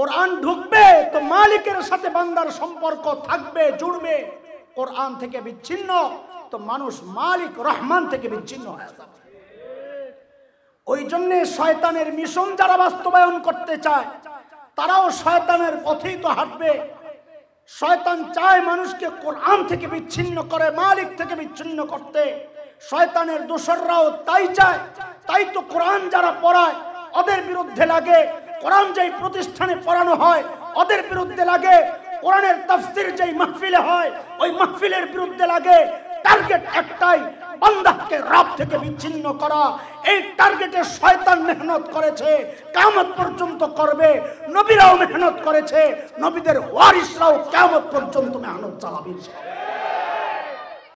কোরআন ঢুকবে তো মালিকের সাথে বান্দার সম্পর্ক থাকবে জুড়বে কোরআন থেকে বিচ্ছিন্ন তো মানুষ মালিক রহমান থেকে বিচ্ছিন্ন হয়ে ওই জন্যে শয়তানের মিশন যারা বাস্তবায়ন করতে চায় তারাও শয়তানের পথেই তো হাঁটবে শয়তান চায় মানুষকে কোরআন থেকে বিচ্ছিন্ন করে মালিক থেকে বিচ্ছিন্ন করতে শয়তানের দোসররাও তাই চায় তাই তো কোরআন যারা পড়ায় ওদের বিরুদ্ধে লাগে কোরআন যেই প্রতিষ্ঠানে পড়ানো হয় ওদের বিরুদ্ধে লাগে কোরআনের তফসির যেই মাহফিলে হয় ওই মাহফিলের বিরুদ্ধে লাগে টার্গেট একটাই বান্দাকে রব থেকে বিচ্ছিন্ন করা এই টার্গেটে শয়তান মেহনত করেছে কামত পর্যন্ত করবে নবীরাও মেহনত করেছে নবীদের ওয়ারিসরাও কামত পর্যন্ত মেহনত চালাবে